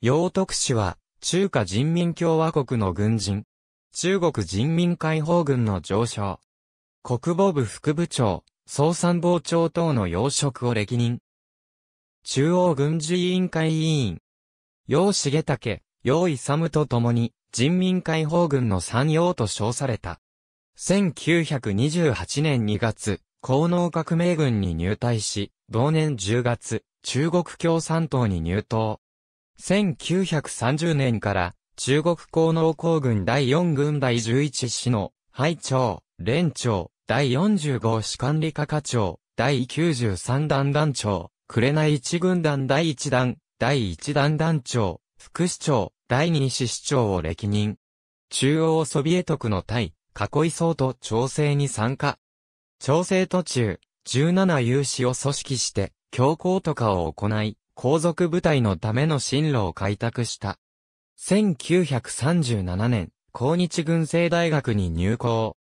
楊徳氏は、中華人民共和国の軍人。中国人民解放軍の上将。国防部副部長、総参謀長等の要職を歴任。中央軍事委員会委員。楊重武、楊勇と共に、人民解放軍の参楊と称された。1928年2月、高能革命軍に入隊し、同年10月、中国共産党に入党。1930年から中国工農工軍第4軍第11師の配長、連長、第45師管理課課長、第93団団長、紅一軍団第1団、第1団団長、副市長、第2市市長を歴任。中央ソビエト区の対、囲い層と調整に参加。調整途中、17有志を組織して、強行とかを行い、後続部隊のための進路を開拓した。1937年、抗日軍政大学に入校。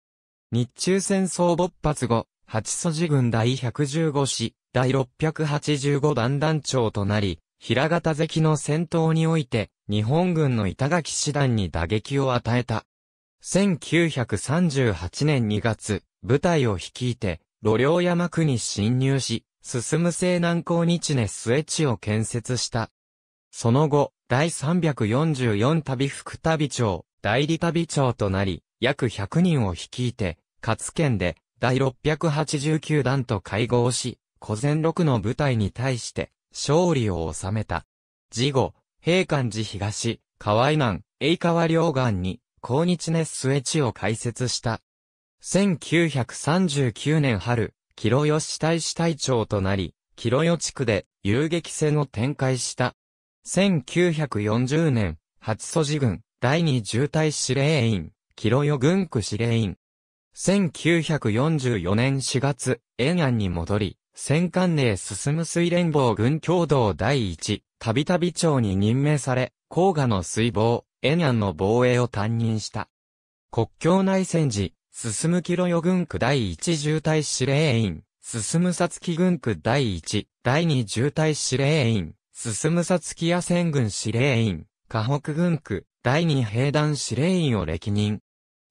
日中戦争勃発後、八祖寺軍第115師、第685団団長となり、平方関の戦闘において、日本軍の板垣師団に打撃を与えた。1938年2月、部隊を率いて、路領山区に侵入し、進む西南高日根末地を建設した。その後、第344旅副旅長、代理旅長となり、約100人を率いて、勝県で、第689弾と会合し、古前六の部隊に対して、勝利を収めた。事後、平関寺東、河合南、栄川両岸に、高日熱末地を開設した。1939年春、キロヨ市隊市隊長となり、キロヨ地区で遊撃戦を展開した。1940年、初祖地軍、第二重隊司令員、キロヨ軍区司令員。1944年4月、延安に戻り、戦艦内進む水連防軍共同第一、たびたび長に任命され、黄河の水防、延安の防衛を担任した。国境内戦時、進むキロヨ軍区第1渋滞司令員、進むさつき軍区第1、第2渋滞司令員、進むさつき野戦軍司令員、河北軍区、第2兵団司令員を歴任。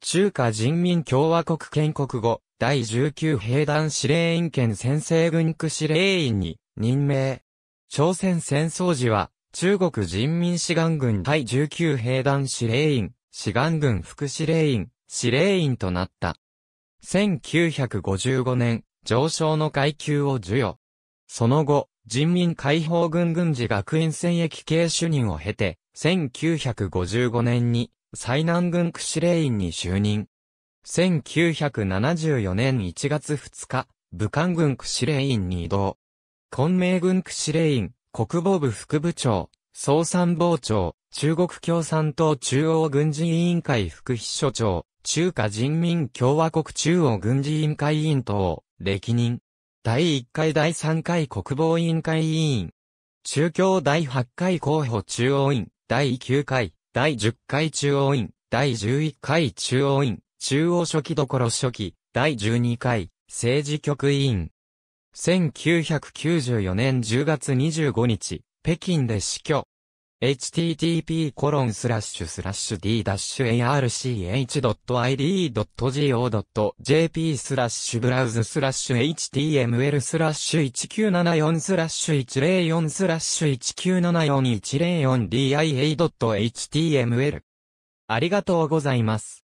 中華人民共和国建国後、第19兵団司令員兼先制軍区司令員に任命。朝鮮戦争時は、中国人民志願軍第19兵団司令員、志願軍副司令員、司令員となった。1955年、上昇の階級を授与。その後、人民解放軍軍事学院戦役系主任を経て、1955年に、最南軍区司令員に就任。1974年1月2日、武漢軍区司令員に移動。昆明軍区司令員、国防部副部長、総参謀長、中国共産党中央軍事委員会副秘書長、中華人民共和国中央軍事委員会委員等歴任。第1回第3回国防委員会委員。中共第8回候補中央委員。第9回、第10回中央委員。第11回中央委員。中央書記どころ書記。第12回、政治局委員。1994年10月25日、北京で死去。http://d-arch.id.go.jp スラッシュブラウズスラッシュ html スラッシュ1974スラッシュ104スラッシュ1974104 dia.html ありがとうございます。